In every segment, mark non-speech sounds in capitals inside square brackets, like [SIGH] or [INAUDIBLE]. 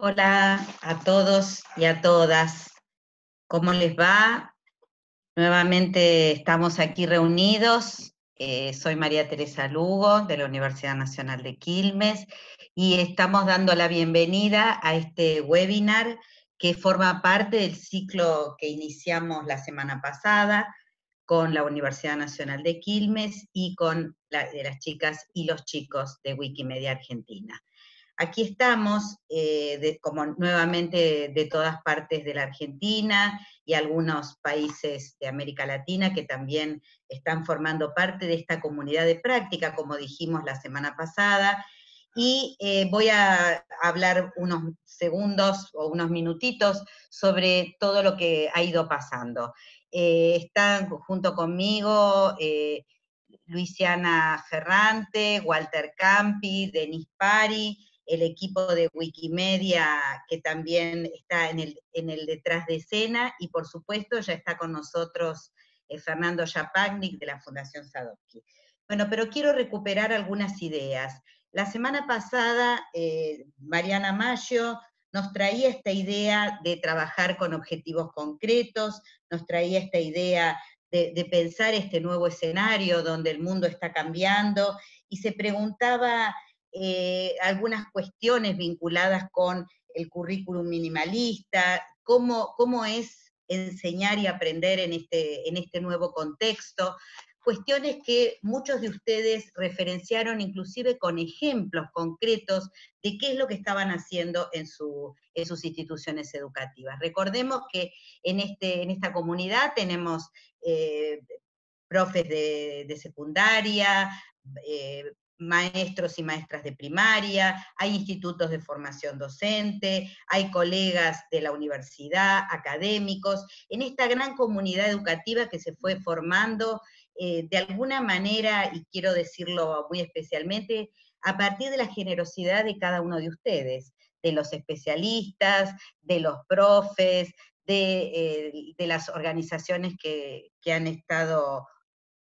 Hola a todos y a todas. ¿Cómo les va? Nuevamente estamos aquí reunidos. Eh, soy María Teresa Lugo de la Universidad Nacional de Quilmes y estamos dando la bienvenida a este webinar que forma parte del ciclo que iniciamos la semana pasada con la Universidad Nacional de Quilmes y con de las chicas y los chicos de Wikimedia Argentina. Aquí estamos, eh, como nuevamente de todas partes de la Argentina y algunos países de América Latina que también están formando parte de esta comunidad de práctica, como dijimos la semana pasada. Y eh, voy a hablar unos segundos o unos minutitos sobre todo lo que ha ido pasando. Eh, están junto conmigo Luisiana Ferrante, Walter Campi, Denis Pari, el equipo de Wikimedia que también está en el, detrás de escena y por supuesto ya está con nosotros eh, Fernando Yapagnik de la Fundación Sadovsky. Bueno, pero quiero recuperar algunas ideas. La semana pasada eh, Mariana Mayo nos traía esta idea de trabajar con objetivos concretos, nos traía esta idea de, de pensar este nuevo escenario donde el mundo está cambiando y se preguntaba eh, algunas cuestiones vinculadas con el currículum minimalista, cómo, cómo es enseñar y aprender en este, en este nuevo contexto, cuestiones que muchos de ustedes referenciaron inclusive con ejemplos concretos de qué es lo que estaban haciendo en, sus instituciones educativas. Recordemos que en, este, en esta comunidad tenemos eh, profes de, secundaria, eh, maestros y maestras de primaria, hay institutos de formación docente, hay colegas de la universidad, académicos, en esta gran comunidad educativa que se fue formando eh, de alguna manera, y quiero decirlo muy especialmente, a partir de la generosidad de cada uno de ustedes, de los especialistas, de los profes, de, eh, las organizaciones que, que han estado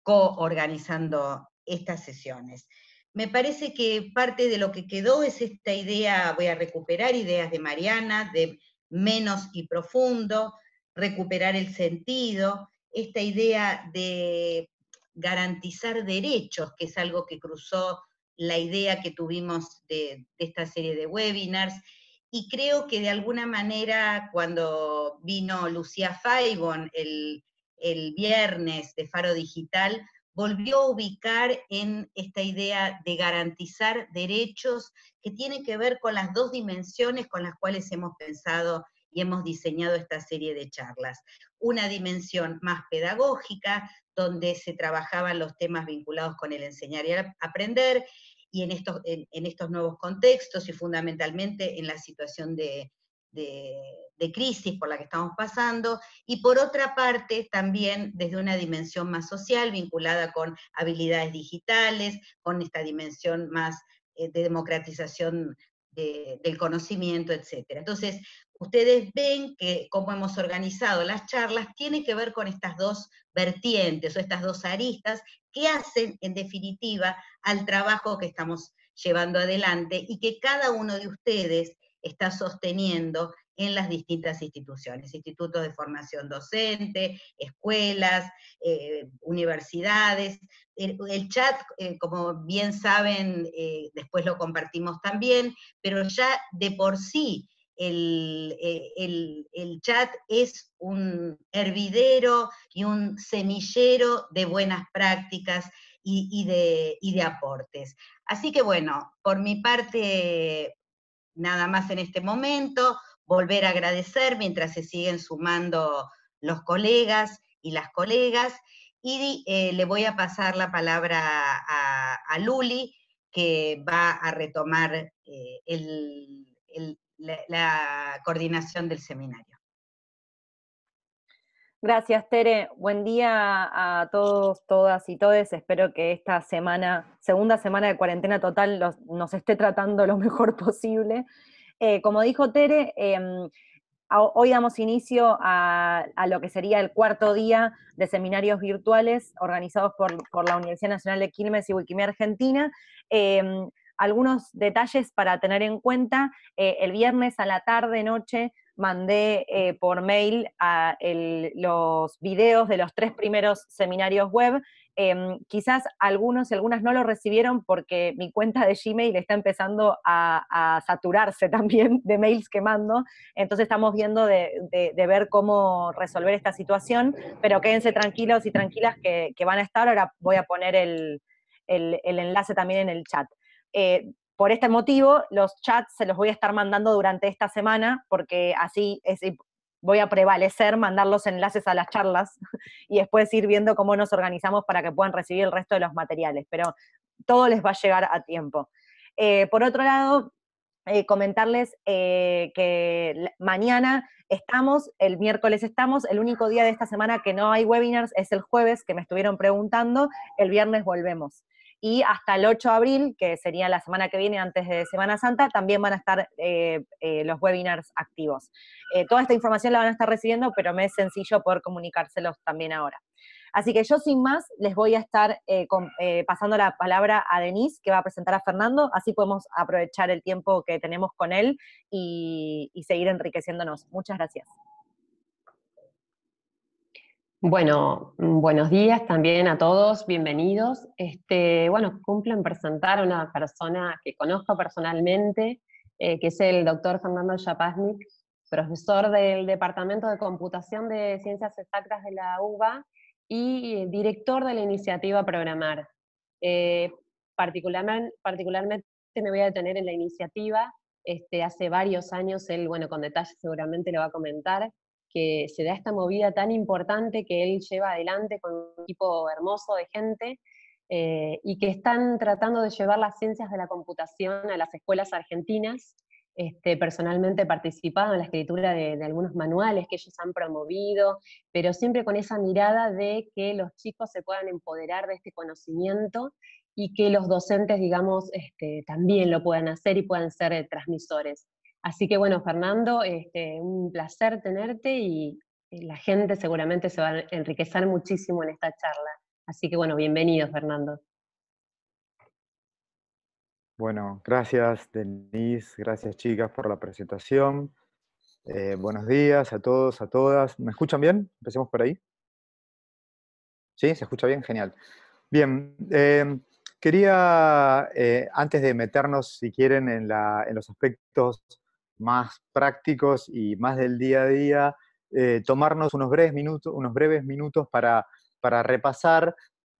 coorganizando estas sesiones me parece que parte de lo que quedó es esta idea, voy a recuperar ideas de Mariana, de menos y profundo, recuperar el sentido, esta idea de garantizar derechos, que es algo que cruzó la idea que tuvimos de, esta serie de webinars, y creo que de alguna manera cuando vino Lucía Faibon el viernes de Faro Digital, volvió a ubicar en esta idea de garantizar derechos que tiene que ver con las dos dimensiones con las cuales hemos pensado y hemos diseñado esta serie de charlas. Una dimensión más pedagógica, donde se trabajaban los temas vinculados con el enseñar y aprender, y en estos, en estos nuevos contextos y fundamentalmente en la situación de, de, crisis por la que estamos pasando, y por otra parte también desde una dimensión más social vinculada con habilidades digitales, con esta dimensión más eh, de democratización del conocimiento, etc. Entonces, ustedes ven que cómo hemos organizado las charlas tiene que ver con estas dos vertientes o estas dos aristas que hacen, en definitiva, al trabajo que estamos llevando adelante y que cada uno de ustedes está sosteniendo en las distintas instituciones, institutos de formación docente, escuelas, eh, universidades. El, chat, eh, como bien saben, eh, después lo compartimos también, pero ya de por sí el, chat es un hervidero y un semillero de buenas prácticas de, y de aportes. Así que bueno, por mi parte nada más en este momento, volver a agradecer mientras se siguen sumando los colegas y las colegas, y eh, le voy a pasar la palabra a, Luli, que va a retomar eh, la coordinación del seminario. Gracias, Tere. Buen día a todos, todas y todes. Espero que esta semana, segunda semana de cuarentena total, nos esté tratando lo [LAUGHS] mejor posible. Eh, como dijo Tere, em, Hoy damos inicio a, lo que sería el cuarto día de seminarios virtuales organizados por, la Universidad Nacional de Quilmes y Wikimedia Argentina. Em, algunos detalles para tener en cuenta. Eh, el viernes a la tarde, noche, mandé eh, por mail a los videos de los tres primeros seminarios web. Em, quizás algunos y algunas no lo recibieron porque mi cuenta de Gmail está empezando a, saturarse [LAUGHS] también de mails que mando. Entonces estamos viendo de, ver cómo resolver esta situación, pero quédense tranquilos y tranquilas que, van a estar. Ahora voy a poner el, enlace también en el chat. Eh, por este motivo, los chats se los voy a estar mandando durante esta semana, porque así eh, voy a prevalecer, mandar los enlaces a las charlas [LAUGHS] y después ir viendo cómo nos organizamos para que puedan recibir el resto de los materiales, pero todo les va a llegar a tiempo. Eh, por otro lado, eh, comentarles que mañana estamos, el miércoles estamos, el único día de esta semana que no hay webinars es el jueves, que me estuvieron preguntando, el viernes volvemos y hasta el 8 de abril, que sería la semana que viene antes de Semana Santa, también van a estar eh, eh, los webinars activos. Eh, toda esta información la van a estar recibiendo, pero me es sencillo poder comunicárselos también ahora. Así que yo sin más les voy a estar pasando la palabra a Denise, que va a presentar a Fernando, así podemos aprovechar el tiempo que tenemos con él y seguir enriqueciéndonos. Muchas gracias. Bueno, mm, buenos días también a todos, bienvenidos. Este, bueno, cumplo en presentar a una persona que conozco personalmente, eh, que es el doctor Fernando Yapaznik, profesor del Departamento de Computación de Ciencias Exactas de la UBA y director de la iniciativa Programar. Eh, particularmente, me voy a detener en la iniciativa, este, hace varios años, él, bueno, con detalles seguramente lo va a comentar, que se da esta movida tan importante que él lleva adelante con un equipo hermoso de gente eh, y que están tratando de llevar las ciencias de la computación a las escuelas argentinas. Este, personalmente he participado en la escritura de, algunos manuales que ellos han promovido, pero siempre con esa mirada de que los chicos se puedan empoderar de este conocimiento y que los docentes, digamos, este, también lo puedan hacer y puedan ser eh, transmisores. Así que bueno, Fernando, este, un placer tenerte y eh, la gente seguramente se va a enriquecer muchísimo en esta charla. Así que bueno, bienvenido, Fernando. Bueno, gracias Denise, gracias chicas por la presentación. Eh, buenos días a todos, a todas. ¿Me escuchan bien? Empecemos por ahí. ¿Sí? ¿Se escucha bien? Genial. Bien, eh, quería, antes de meternos, si quieren, en, en los aspectos más prácticos y más del día a día, eh, tomarnos unos breves minutos, unos breves minutos para, para, repasar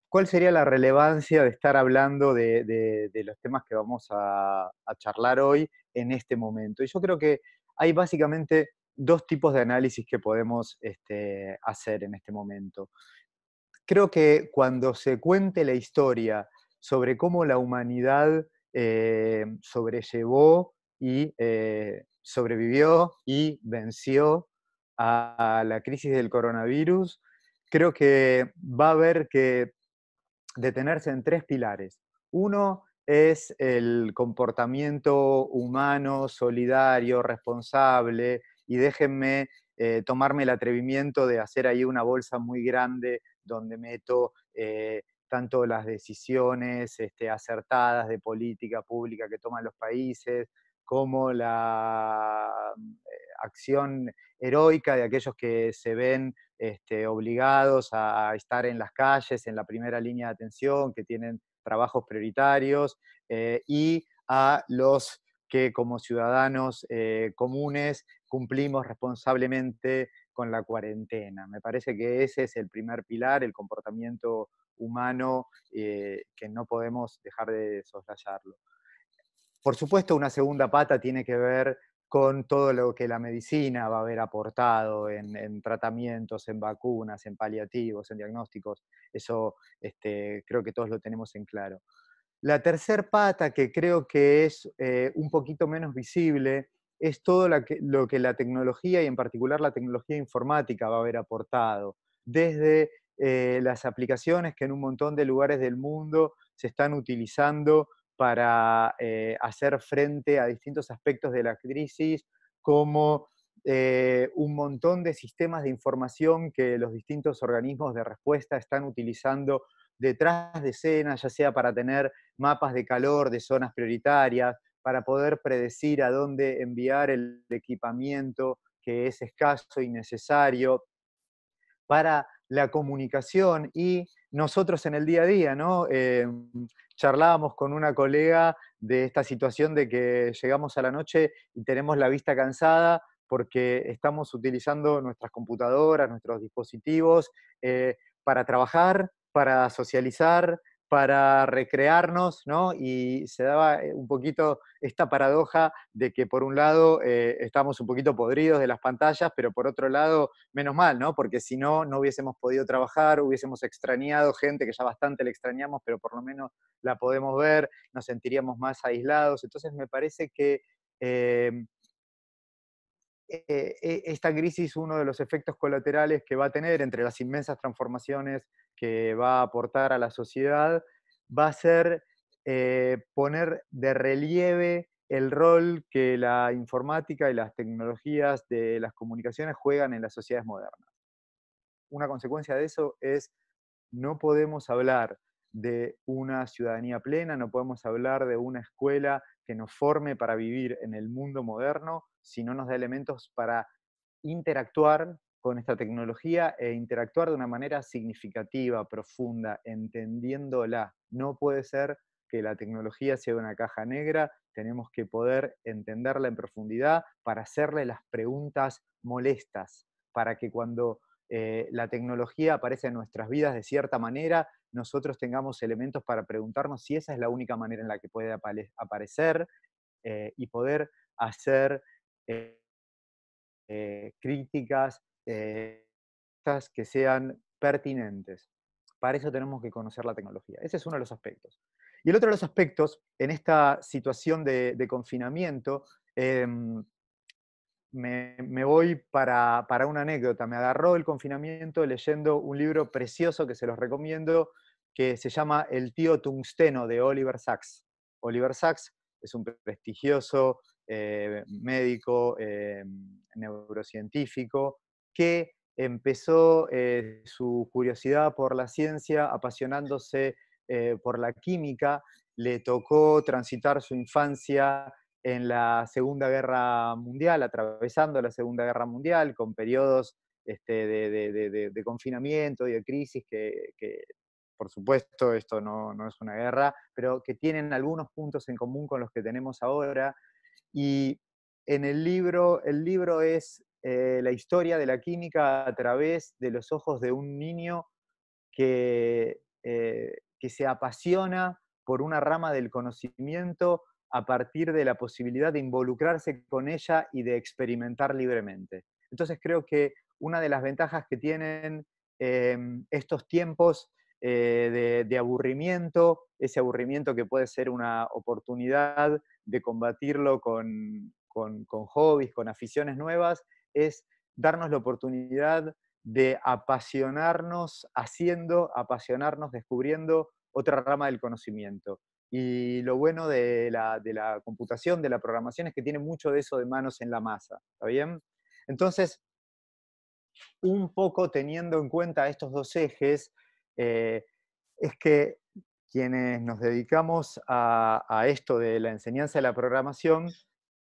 cuál sería la relevancia de estar hablando de, los temas que vamos a, charlar hoy en este momento. Y yo creo que hay básicamente dos tipos de análisis que podemos este, hacer en este momento. Creo que cuando se cuente la historia sobre cómo la humanidad eh, sobrellevó y eh, sobrevivió y venció a la crisis del coronavirus, creo que va a haber que detenerse en tres pilares. Uno es el comportamiento humano, solidario, responsable, y déjenme eh, tomarme el atrevimiento de hacer ahí una bolsa muy grande donde meto eh, tanto las decisiones este, acertadas de política pública que toman los países, como la mm, eh, acción heroica de aquellos que se ven este, obligados a estar en las calles, en la primera línea de atención, que tienen trabajos prioritarios, eh, y a los que como ciudadanos eh, comunes cumplimos responsablemente con la cuarentena. Me parece que ese es el primer pilar, el comportamiento humano, que no podemos dejar de soslayarlo. Por supuesto, una segunda pata tiene que ver con todo lo que la medicina va a haber aportado en, tratamientos, en vacunas, en paliativos, en diagnósticos. Eso este, creo que todos lo tenemos en claro. La tercera pata, que creo que es eh, un poquito menos visible, es todo lo que, la tecnología y en particular la tecnología informática va a haber aportado, desde eh, las aplicaciones que en un montón de lugares del mundo se están utilizando para eh, hacer frente a distintos aspectos de la crisis, como eh, un montón de sistemas de información que los distintos organismos de respuesta están utilizando detrás de escenas, ya sea para tener mapas de calor de zonas prioritarias, para poder predecir a dónde enviar el equipamiento que es escaso y necesario, para la comunicación y nosotros en el día a día, ¿no? Eh, charlábamos con una colega de esta situación de que llegamos a la noche y tenemos la vista cansada porque estamos utilizando nuestras computadoras, nuestros dispositivos eh, para trabajar, para socializar, para recrearnos, ¿no? Y se daba eh, un poquito esta paradoja de que por un lado eh, estamos un poquito podridos de las pantallas, pero por otro lado, menos mal, ¿no? Porque si no, no hubiésemos podido trabajar, hubiésemos extrañado gente que ya bastante le extrañamos, pero por lo menos la podemos ver, nos sentiríamos más aislados. Entonces me parece que... Em, eh, esta crisis, uno de los efectos colaterales que va a tener entre las inmensas transformaciones que va a aportar a la sociedad va a ser eh, poner de relieve el rol que la informática y las tecnologías de las comunicaciones juegan en las sociedades modernas. Una consecuencia de eso es no podemos hablar de una ciudadanía plena, no podemos hablar de una escuela que nos forme para vivir en el mundo moderno si no nos da elementos para interactuar con esta tecnología e interactuar de una manera significativa, profunda, entendiéndola. No puede ser que la tecnología sea una caja negra, tenemos que poder entenderla en profundidad para hacerle las preguntas molestas, para que cuando eh, la tecnología aparece en nuestras vidas de cierta manera, nosotros tengamos elementos para preguntarnos si esa es la única manera en la que puede aparecer eh, y poder hacer eh, críticas eh, que sean pertinentes. Para eso tenemos que conocer la tecnología. Ese es uno de los aspectos. Y el otro de los aspectos, en esta situación de, confinamiento, em, me, voy para, una anécdota. Me agarró el confinamiento leyendo un libro precioso que se los recomiendo, que se llama El tío tungsteno de Oliver Sacks. Oliver Sacks es un prestigioso eh, médico, em, neurocientífico, que empezó eh, su curiosidad por la ciencia, apasionándose eh, por la química, le tocó transitar su infancia en la Segunda Guerra Mundial, atravesando la Segunda Guerra Mundial, con periodos este, de, confinamiento y de crisis que, por supuesto, esto no, no, es una guerra, pero que tienen algunos puntos en común con los que tenemos ahora. Y en el libro, el libro es eh, la historia de la química a través de los ojos de un niño que, eh, que se apasiona por una rama del conocimiento a partir de la posibilidad de involucrarse con ella y de experimentar libremente. Entonces creo que una de las ventajas que tienen em, estos tiempos eh, de, aburrimiento, ese aburrimiento que puede ser una oportunidad de combatirlo con, con hobbies, con aficiones nuevas, es darnos la oportunidad de apasionarnos haciendo, apasionarnos descubriendo otra rama del conocimiento. Y lo bueno de la, computación, de la programación, es que tiene mucho de eso de manos en la masa, ¿está bien? Entonces, un poco teniendo en cuenta estos dos ejes, eh, es que quienes nos dedicamos a, esto de la enseñanza de la programación,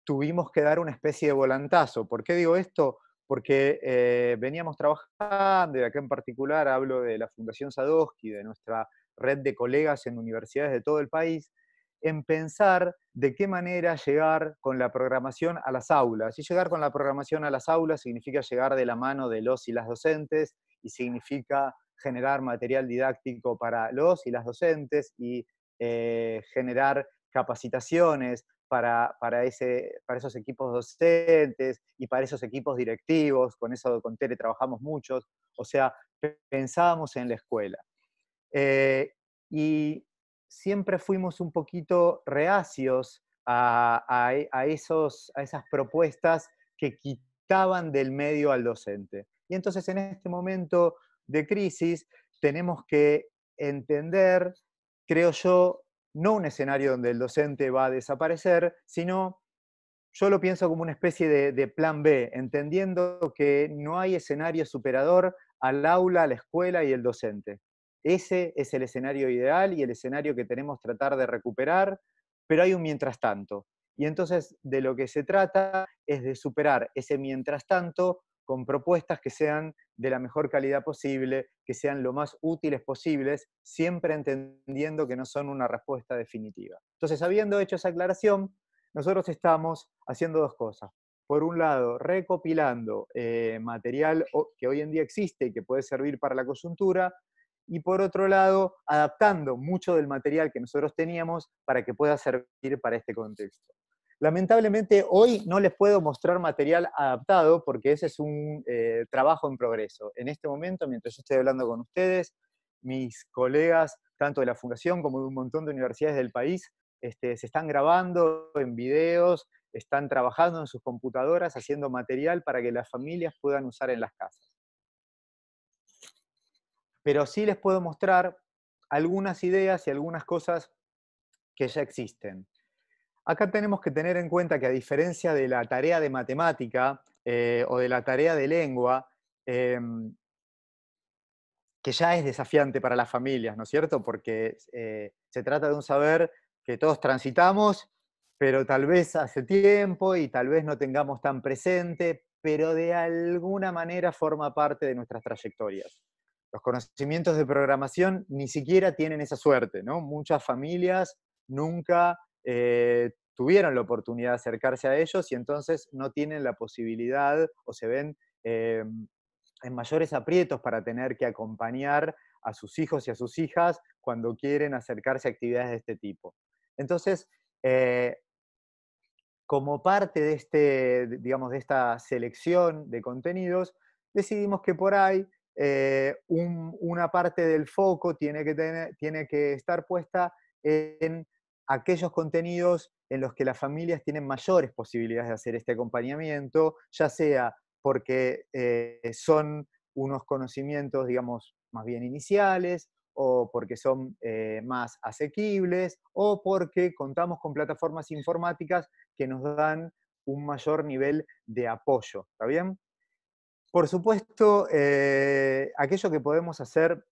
tuvimos que dar una especie de volantazo. ¿Por qué digo esto? Porque eh, veníamos trabajando, y acá en particular hablo de la Fundación Sadowski, de nuestra red de colegas en universidades de todo el país, en pensar de qué manera llegar con la programación a las aulas. Y llegar con la programación a las aulas significa llegar de la mano de los y las docentes y significa generar material didáctico para los y las docentes y eh, generar capacitaciones, para, para, ese, para esos equipos docentes y para esos equipos directivos, con eso con Tele trabajamos muchos, o sea, pensábamos en la escuela. Eh, y siempre fuimos un poquito reacios a, a, e, a, esos, a esas propuestas que quitaban del medio al docente. Y entonces en este momento de crisis tenemos que entender, creo yo, no un escenario donde el docente va a desaparecer, sino yo lo pienso como una especie de, plan B, entendiendo que no hay escenario superador al aula, a la escuela y el docente. Ese es el escenario ideal y el escenario que tenemos tratar de recuperar, pero hay un mientras tanto. Y entonces de lo que se trata es de superar ese mientras tanto con propuestas que sean de la mejor calidad posible, que sean lo más útiles posibles, siempre entendiendo que no son una respuesta definitiva. Entonces, habiendo hecho esa aclaración, nosotros estamos haciendo dos cosas. Por un lado, recopilando eh, material que hoy en día existe y que puede servir para la coyuntura, y por otro lado, adaptando mucho del material que nosotros teníamos para que pueda servir para este contexto. Lamentablemente hoy no les puedo mostrar material adaptado porque ese es un eh, trabajo en progreso. En este momento, mientras yo estoy hablando con ustedes, mis colegas, tanto de la Fundación como de un montón de universidades del país, este, se están grabando en videos, están trabajando en sus computadoras, haciendo material para que las familias puedan usar en las casas. Pero sí les puedo mostrar algunas ideas y algunas cosas que ya existen. Acá tenemos que tener en cuenta que a diferencia de la tarea de matemática eh, o de la tarea de lengua, em, que ya es desafiante para las familias, ¿no es cierto? Porque eh, se trata de un saber que todos transitamos, pero tal vez hace tiempo y tal vez no tengamos tan presente, pero de alguna manera forma parte de nuestras trayectorias. Los conocimientos de programación ni siquiera tienen esa suerte, ¿no? Muchas familias nunca eh, tuvieron la oportunidad de acercarse a ellos y entonces no tienen la posibilidad o se ven eh, en mayores aprietos para tener que acompañar a sus hijos y a sus hijas cuando quieren acercarse a actividades de este tipo. Entonces, eh, como parte de, este, digamos, de esta selección de contenidos, decidimos que por ahí una parte del foco tiene que, tiene que estar puesta en aquellos contenidos en los que las familias tienen mayores posibilidades de hacer este acompañamiento, ya sea porque eh, son unos conocimientos, digamos, más bien iniciales, o porque son eh, más asequibles, o porque contamos con plataformas informáticas que nos dan un mayor nivel de apoyo. ¿Está bien? Por supuesto, eh, aquello que podemos hacer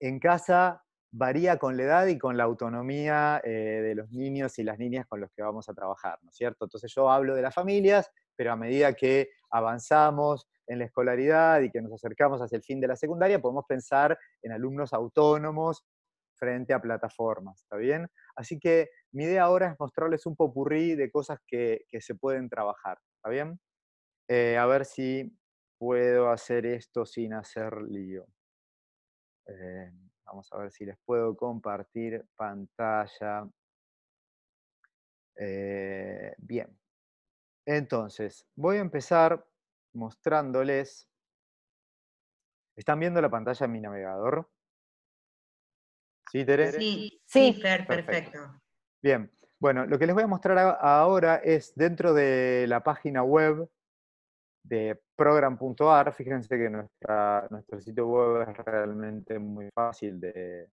en casa varía con la edad y con la autonomía eh, de los niños y las niñas con los que vamos a trabajar, ¿no es cierto? Entonces yo hablo de las familias, pero a medida que avanzamos en la escolaridad y que nos acercamos hacia el fin de la secundaria, podemos pensar en alumnos autónomos frente a plataformas, ¿está bien? Así que mi idea ahora es mostrarles un popurrí de cosas que, se pueden trabajar, ¿está bien? Eh, a ver si puedo hacer esto sin hacer lío. Eh, Vamos a ver si les puedo compartir pantalla. Eh, bien. Entonces, voy a empezar mostrándoles. ¿Están viendo la pantalla en mi navegador? ¿Sí, Teresa. Sí, perfecto. Bien. Bueno, lo que les voy a mostrar ahora es dentro de la página web de program.ar, fíjense que nuestra, nuestro sitio web es realmente muy fácil de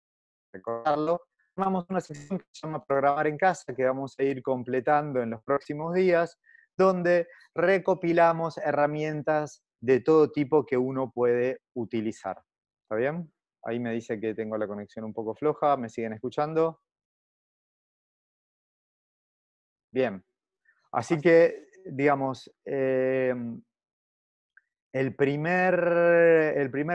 recordarlo. Vamos una sección que se llama Programar en Casa, que vamos a ir completando en los próximos días, donde recopilamos herramientas de todo tipo que uno puede utilizar. ¿Está bien? Ahí me dice que tengo la conexión un poco floja, ¿me siguen escuchando? Bien. Así que, digamos, em, el primer,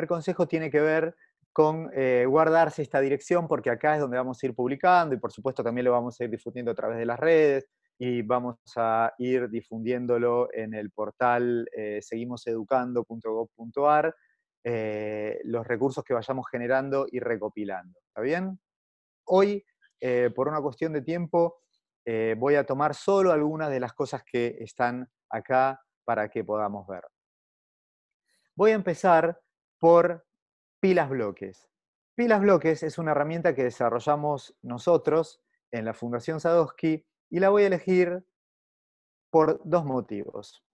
consejo tiene que ver con eh, guardarse esta dirección, porque acá es donde vamos a ir publicando y por supuesto también lo vamos a ir difundiendo a través de las redes y vamos a ir difundiéndolo en el portal seguimoseducando.gob.ar eh, seguimoseducando.gov.ar, eh, los recursos que vayamos generando y recopilando. ¿Está bien? Hoy, por una cuestión de tiempo, voy a tomar solo algunas de las cosas que están acá para que podamos ver. Voy a empezar por pilas bloques. Pilas bloques es una herramienta que desarrollamos nosotros en la Fundación Sadowski y la voy a elegir por dos motivos.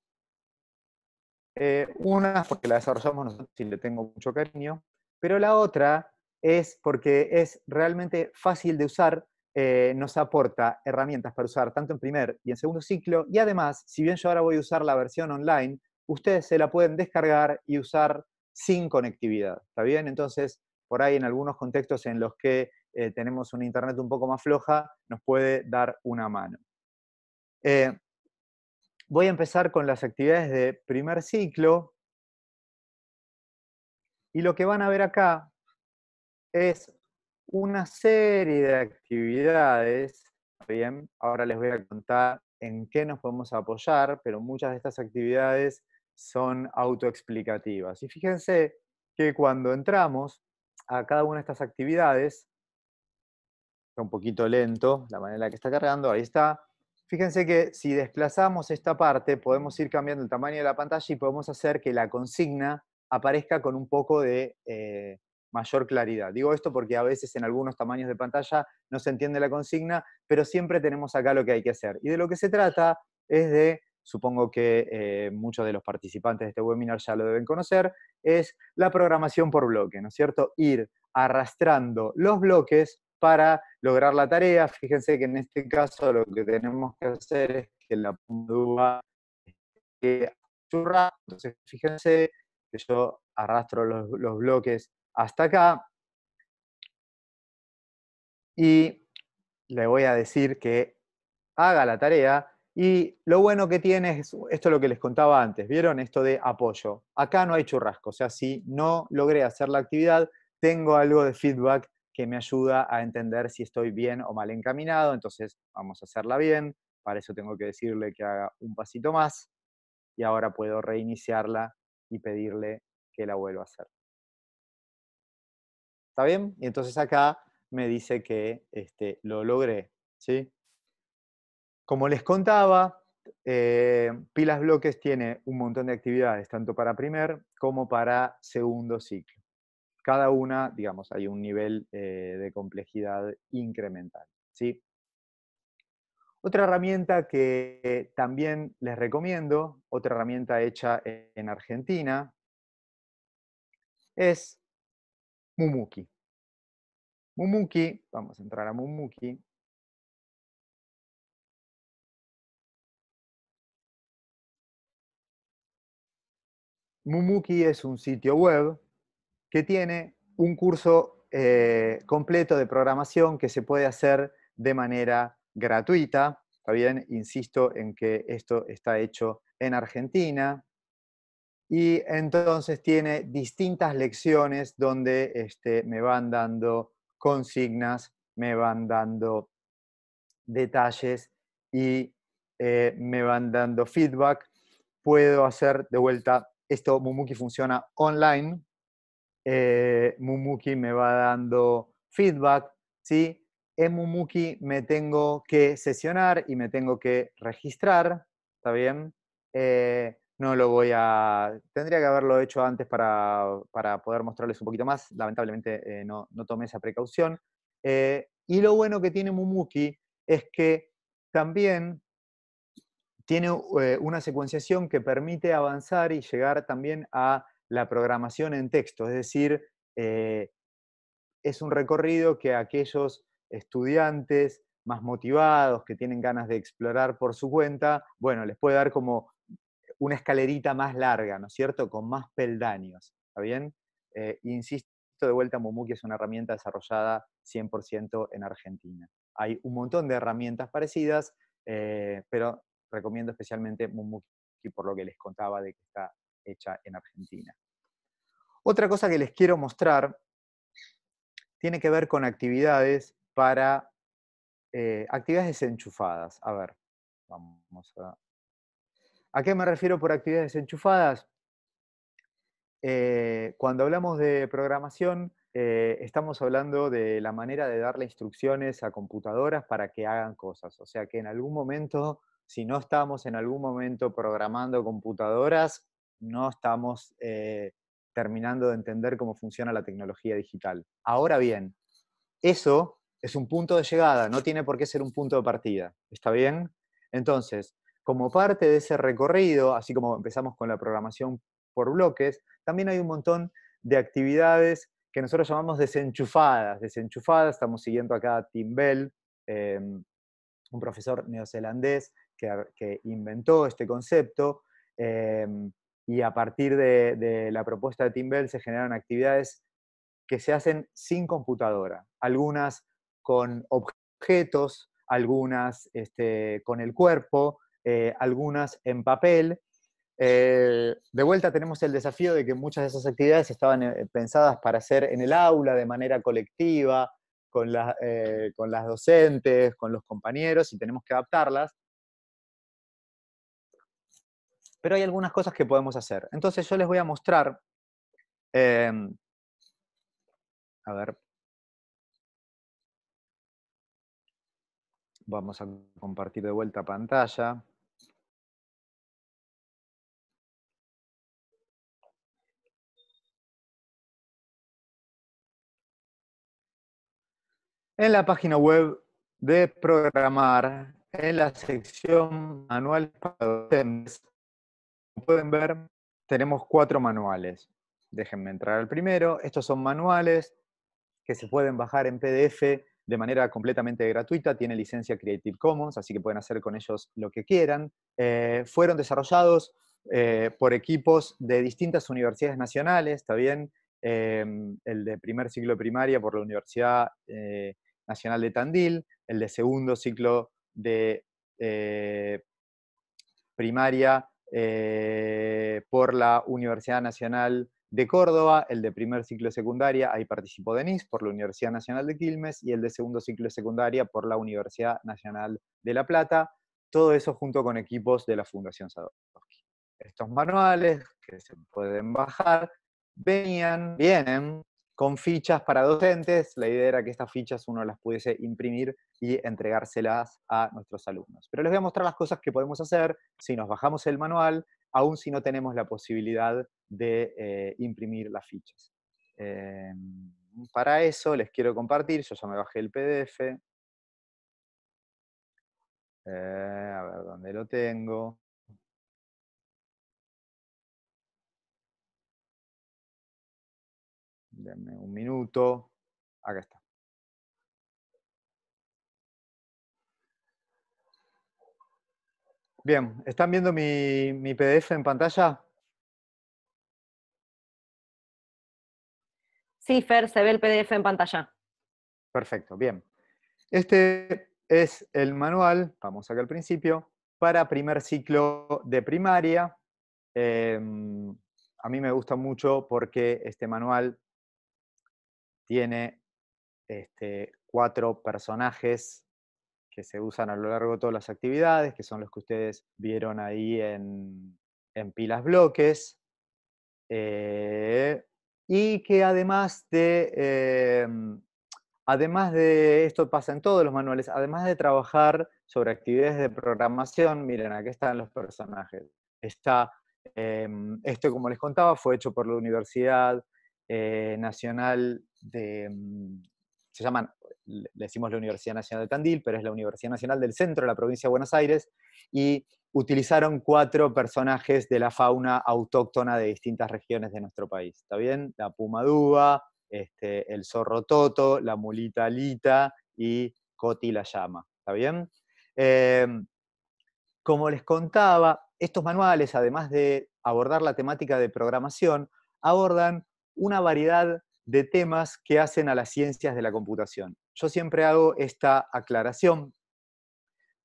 Eh, una porque la desarrollamos nosotros y le tengo mucho cariño, pero la otra es porque es realmente fácil de usar, eh, nos aporta herramientas para usar tanto en primer y en segundo ciclo, y además, si bien yo ahora voy a usar la versión online, ustedes se la pueden descargar y usar sin conectividad, ¿está bien? Entonces, por ahí en algunos contextos en los que eh, tenemos un internet un poco más floja, nos puede dar una mano. Eh, voy a empezar con las actividades de primer ciclo. Y lo que van a ver acá es una serie de actividades. Bien, ahora les voy a contar en qué nos podemos apoyar, pero muchas de estas actividades son autoexplicativas. Y fíjense que cuando entramos a cada una de estas actividades, está un poquito lento la manera en la que está cargando, ahí está. Fíjense que si desplazamos esta parte, podemos ir cambiando el tamaño de la pantalla y podemos hacer que la consigna aparezca con un poco de eh, mayor claridad. Digo esto porque a veces en algunos tamaños de pantalla no se entiende la consigna, pero siempre tenemos acá lo que hay que hacer. Y de lo que se trata es de supongo que eh, muchos de los participantes de este webinar ya lo deben conocer, es la programación por bloque, ¿no es cierto? Ir arrastrando los bloques para lograr la tarea. Fíjense que en este caso lo que tenemos que hacer es que la puntúa churra, entonces fíjense que yo arrastro los bloques hasta acá y le voy a decir que haga la tarea y lo bueno que tiene es, esto lo que les contaba antes, ¿vieron? Esto de apoyo. Acá no hay churrasco, o sea, si no logré hacer la actividad, tengo algo de feedback que me ayuda a entender si estoy bien o mal encaminado, entonces vamos a hacerla bien, para eso tengo que decirle que haga un pasito más y ahora puedo reiniciarla y pedirle que la vuelva a hacer. ¿Está bien? Y entonces acá me dice que este, lo logré, ¿sí? Como les contaba, eh, Pilas Bloques tiene un montón de actividades, tanto para primer como para segundo ciclo. Cada una, digamos, hay un nivel eh, de complejidad incremental. Otra herramienta que también les recomiendo, otra herramienta hecha en Argentina, es Mumuki. Mumuki, vamos a entrar a Mumuki, Mumuki es un sitio web que tiene un curso eh, completo de programación que se puede hacer de manera gratuita. Está bien, insisto en que esto está hecho en Argentina. Y entonces tiene distintas lecciones donde este, me van dando consignas, me van dando detalles y eh, me van dando feedback. Puedo hacer de vuelta esto Mumuki funciona online. Eh, Mumuki me va dando feedback, ¿sí? En Mumuki me tengo que sesionar y me tengo que registrar, ¿está bien? Eh, no lo voy a... Tendría que haberlo hecho antes para, poder mostrarles un poquito más. Lamentablemente eh, no, no, tomé esa precaución. y lo bueno que tiene Mumuki es que también tiene eh, una secuenciación que permite avanzar y llegar también a la programación en texto, es decir, eh, es un recorrido que aquellos estudiantes más motivados, que tienen ganas de explorar por su cuenta, bueno, les puede dar como una escalerita más larga, ¿no es cierto? Con más peldaños, ¿está bien? Eh, insisto de vuelta, Mumuki es una herramienta desarrollada 100% en Argentina. Hay un montón de herramientas parecidas, pero recomiendo especialmente Mumuki por lo que les contaba de que está hecha en Argentina. Otra cosa que les quiero mostrar tiene que ver con actividades para eh, actividades desenchufadas. A ver, vamos a... ¿A qué me refiero por actividades desenchufadas? Eh, cuando hablamos de programación, eh, estamos hablando de la manera de darle instrucciones a computadoras para que hagan cosas. O sea que en algún momento si no estamos en algún momento programando computadoras, no estamos eh, terminando de entender cómo funciona la tecnología digital. Ahora bien, eso es un punto de llegada, no tiene por qué ser un punto de partida. ¿Está bien? Entonces, como parte de ese recorrido, así como empezamos con la programación por bloques, también hay un montón de actividades que nosotros llamamos desenchufadas. Desenchufadas, estamos siguiendo acá a Tim Bell, em, un profesor neozelandés que, inventó este concepto em, y a partir de, la propuesta de Tim Bell se generan actividades que se hacen sin computadora, algunas con objetos, algunas este, con el cuerpo, eh, algunas en papel. Eh, de vuelta tenemos el desafío de que muchas de esas actividades estaban eh, pensadas para hacer en el aula de manera colectiva, con, con, las docentes, con los compañeros y tenemos que adaptarlas pero hay algunas cosas que podemos hacer. Entonces yo les voy a mostrar, em, a ver, vamos a compartir de vuelta pantalla. En la página web de programar, en la sección manual para docentes, como pueden ver, tenemos cuatro manuales. Déjenme entrar al primero. Estos son manuales que se pueden bajar en PDF de manera completamente gratuita, tiene licencia Creative Commons, así que pueden hacer con ellos lo que quieran. Eh, fueron desarrollados eh, por equipos de distintas universidades nacionales, está bien, em, el de primer ciclo de primaria por la Universidad eh, Nacional de Tandil, el de segundo ciclo de primaria eh, por la Universidad Nacional de Córdoba, el de primer ciclo secundaria, ahí participó Denis, por la Universidad Nacional de Quilmes, y el de segundo ciclo secundaria por la Universidad Nacional de La Plata, todo eso junto con equipos de la Fundación Sadovsky. Estos manuales, que se pueden bajar, venían, vienen con fichas para docentes. La idea era que estas fichas uno las pudiese imprimir y entregárselas a nuestros alumnos. Pero les voy a mostrar las cosas que podemos hacer si nos bajamos el manual, aun si no tenemos la posibilidad de eh, imprimir las fichas. Em, para eso les quiero compartir, yo ya me bajé el PDF. Eh, a ver dónde lo tengo. denme un minuto, acá está. Bien, ¿están viendo mi, PDF en pantalla? Sí, Fer, se ve el PDF en pantalla. Perfecto, bien. Este es el manual, vamos acá al principio, para primer ciclo de primaria. Em, a mí me gusta mucho porque este manual tiene este, cuatro personajes que se usan a lo largo de todas las actividades, que son los que ustedes vieron ahí en, pilas bloques, eh, y que además de, em, además de, esto pasa en todos los manuales, además de trabajar sobre actividades de programación, miren, aquí están los personajes. Está, em, esto, como les contaba, fue hecho por la Universidad eh, Nacional Mm, se llaman, le decimos la Universidad Nacional de Tandil, pero es la Universidad Nacional del Centro de la Provincia de Buenos Aires, y utilizaron cuatro personajes de la fauna autóctona de distintas regiones de nuestro país. ¿Está bien? La Puma este, el zorro toto, la mulita alita y Coti la llama. ¿Está bien? Em, como les contaba, estos manuales, además de abordar la temática de programación, abordan una variedad de temas que hacen a las ciencias de la computación. Yo siempre hago esta aclaración.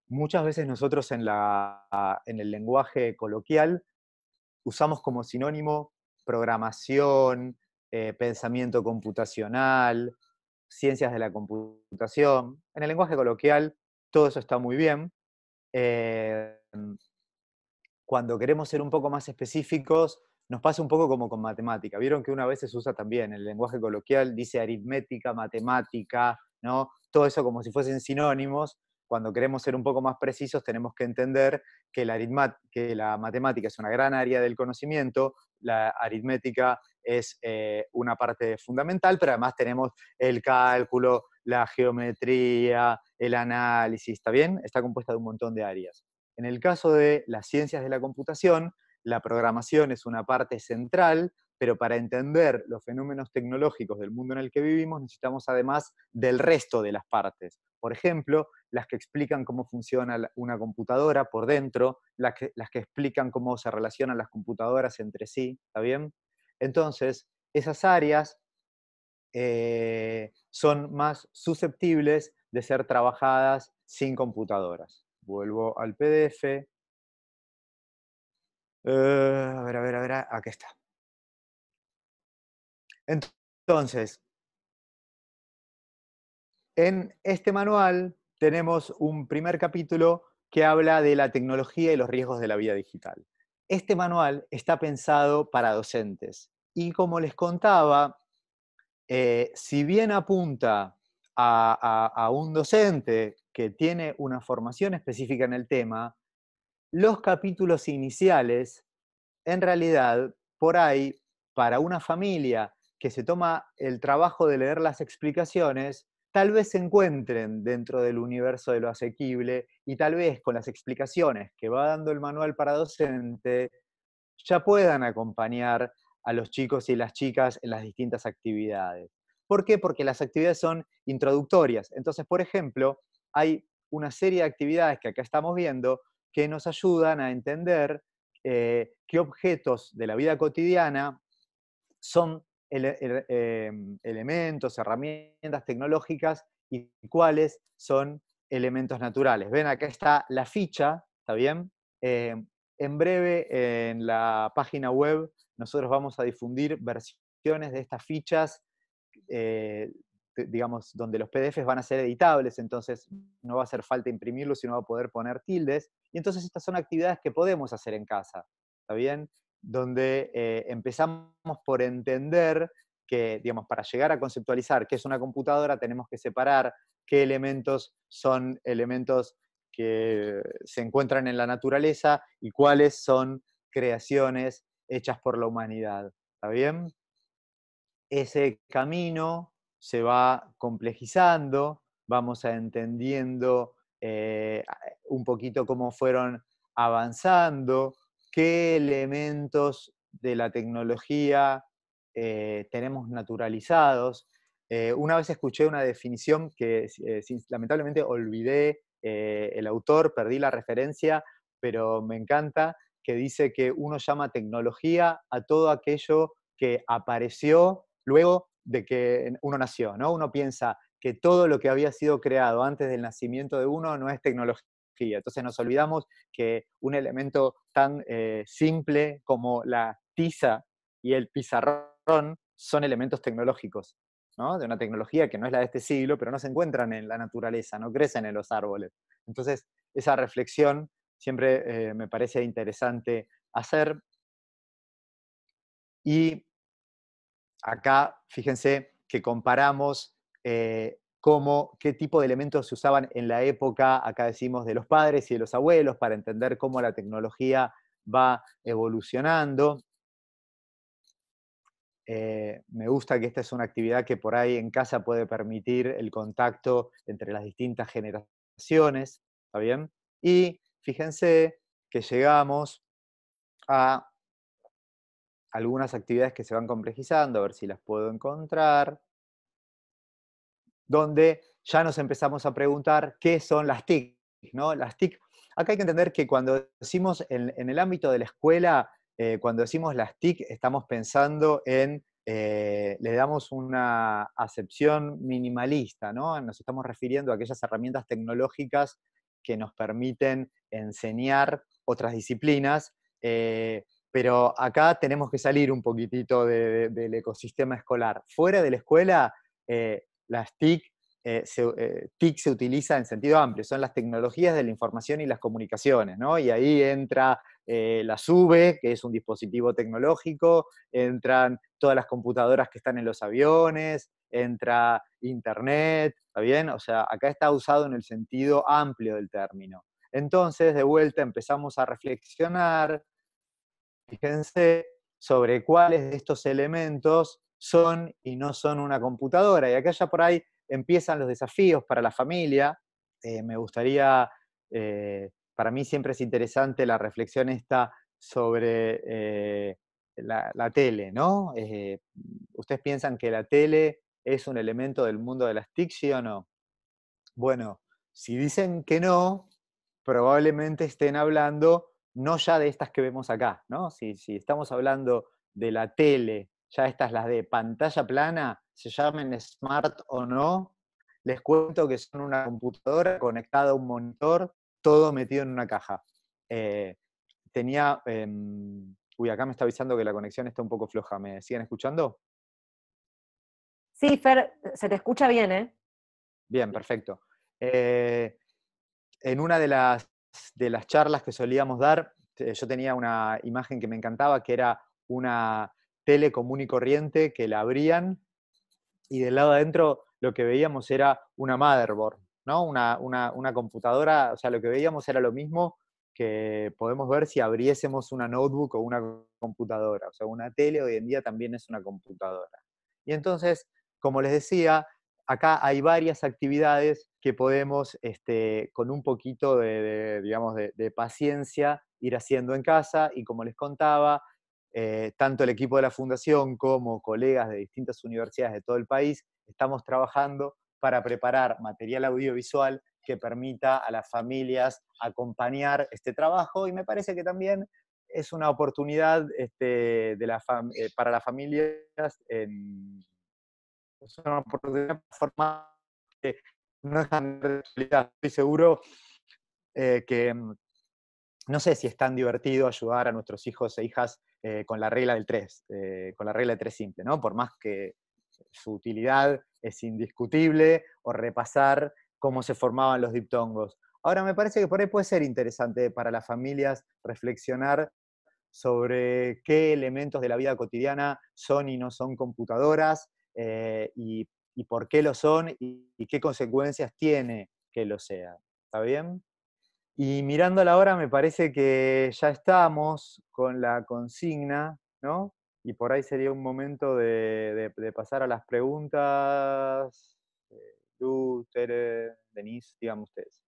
Muchas veces nosotros en, la, en el lenguaje coloquial usamos como sinónimo programación, eh, pensamiento computacional, ciencias de la computación. En el lenguaje coloquial todo eso está muy bien. Eh, cuando queremos ser un poco más específicos, nos pasa un poco como con matemática. Vieron que una vez se usa también el lenguaje coloquial, dice aritmética, matemática, ¿no? Todo eso como si fuesen sinónimos. Cuando queremos ser un poco más precisos, tenemos que entender que la, que la matemática es una gran área del conocimiento, la aritmética es eh, una parte fundamental, pero además tenemos el cálculo, la geometría, el análisis, ¿está bien? Está compuesta de un montón de áreas. En el caso de las ciencias de la computación, la programación es una parte central, pero para entender los fenómenos tecnológicos del mundo en el que vivimos necesitamos además del resto de las partes. Por ejemplo, las que explican cómo funciona una computadora por dentro, las que, explican cómo se relacionan las computadoras entre sí, ¿está bien? Entonces, esas áreas eh, son más susceptibles de ser trabajadas sin computadoras. Vuelvo al PDF, eh, a ver, a ver, a ver, aquí está. Entonces, en este manual tenemos un primer capítulo que habla de la tecnología y los riesgos de la vida digital. Este manual está pensado para docentes y como les contaba, eh, si bien apunta a, un docente que tiene una formación específica en el tema, los capítulos iniciales, en realidad, por ahí, para una familia que se toma el trabajo de leer las explicaciones, tal vez se encuentren dentro del universo de lo asequible y tal vez con las explicaciones que va dando el manual para docente, ya puedan acompañar a los chicos y las chicas en las distintas actividades. ¿Por qué? Porque las actividades son introductorias. Entonces, por ejemplo, hay una serie de actividades que acá estamos viendo que nos ayudan a entender eh, qué objetos de la vida cotidiana son em, elementos, herramientas tecnológicas y cuáles son elementos naturales. Ven, acá está la ficha, ¿está bien? Eh, en breve, en la página web, nosotros vamos a difundir versiones de estas fichas eh, digamos, donde los PDFs van a ser editables, entonces no va a hacer falta imprimirlos, sino va a poder poner tildes. Y entonces estas son actividades que podemos hacer en casa, ¿está bien? Donde eh, empezamos por entender que, digamos, para llegar a conceptualizar qué es una computadora, tenemos que separar qué elementos son elementos que se encuentran en la naturaleza y cuáles son creaciones hechas por la humanidad. ¿Está bien? Ese camino se va complejizando, vamos a entendiendo eh, un poquito cómo fueron avanzando, qué elementos de la tecnología eh, tenemos naturalizados. Eh, una vez escuché una definición que lamentablemente olvidé el autor, perdí la referencia, pero me encanta, que dice que uno llama tecnología a todo aquello que apareció luego de que uno nació, Uno piensa que todo lo que había sido creado antes del nacimiento de uno no es tecnología. Entonces nos olvidamos que un elemento tan eh, simple como la tiza y el pizarrón son elementos tecnológicos, ¿no? de una tecnología que no es la de este siglo, pero no se encuentran en la naturaleza, no crecen en los árboles. Entonces, esa reflexión siempre eh, me parece interesante hacer. Y acá, fíjense que comparamos eh, qué tipo de elementos se usaban en la época, acá decimos, de los padres y de los abuelos, para entender cómo la tecnología va evolucionando. Eh, me gusta que esta es una actividad que por ahí en casa puede permitir el contacto entre las distintas generaciones, ¿está bien? Y fíjense que llegamos a algunas actividades que se van complejizando, a ver si las puedo encontrar donde ya nos empezamos a preguntar qué son las TIC. ¿no? Las acá hay que entender que cuando decimos en, el ámbito de la escuela, eh, cuando decimos las TIC, estamos pensando en, eh, le damos una acepción minimalista, ¿no? nos estamos refiriendo a aquellas herramientas tecnológicas que nos permiten enseñar otras disciplinas. Eh, pero acá tenemos que salir un poquitito del ecosistema escolar. Fuera de la escuela, las eh, eh, TIC, se, utiliza en sentido amplio, son las tecnologías de la información y las comunicaciones, ¿no? Y ahí entra eh, la SUBE, que es un dispositivo tecnológico, entran todas las computadoras que están en los aviones, entra Internet, ¿está bien? O sea, acá está usado en el sentido amplio del término. Entonces, de vuelta, empezamos a reflexionar, fíjense, sobre cuáles de estos elementos son y no son una computadora. Y acá ya por ahí empiezan los desafíos para la familia. Eh, me gustaría, eh, para mí siempre es interesante la reflexión esta sobre eh, la, tele, ¿no? ¿Ustedes piensan que la tele es un elemento del mundo de las TIC, o no? Bueno, si dicen que no, probablemente estén hablando no ya de estas que vemos acá, ¿no? Si, si estamos hablando de la tele ya estas las de pantalla plana, se llamen smart o no, les cuento que son una computadora conectada a un monitor, todo metido en una caja. Eh, tenía, em, uy, acá me está avisando que la conexión está un poco floja, ¿me siguen escuchando? Sí, Fer, se te escucha bien, ¿eh? Bien, perfecto. Eh, en una de las, de las charlas que solíamos dar, eh, yo tenía una imagen que me encantaba, que era una tele común y corriente que la abrían y del lado adentro lo que veíamos era una motherboard, ¿no? Una, computadora, o sea, lo que veíamos era lo mismo que podemos ver si abriésemos una notebook o una computadora. O sea, una tele hoy en día también es una computadora. Y entonces, como les decía, acá hay varias actividades que podemos, este, con un poquito de, digamos, de paciencia, ir haciendo en casa. Y como les contaba, eh, tanto el equipo de la Fundación como colegas de distintas universidades de todo el país, estamos trabajando para preparar material audiovisual que permita a las familias acompañar este trabajo y me parece que también es una oportunidad este, eh, para las familias en, es una oportunidad que no es tan realidad. Estoy seguro eh, que no sé si es tan divertido ayudar a nuestros hijos e hijas eh, con la regla del 3, eh, con la regla del 3 simple, ¿no? Por más que su utilidad es indiscutible, o repasar cómo se formaban los diptongos. Ahora, me parece que por ahí puede ser interesante para las familias reflexionar sobre qué elementos de la vida cotidiana son y no son computadoras, eh, y, por qué lo son, y, y qué consecuencias tiene que lo sea. ¿Está bien? Y mirando la hora, me parece que ya estamos con la consigna, ¿no? Y por ahí sería un momento de, pasar a las preguntas. Tú, eh, Tere, Denise, digamos ustedes.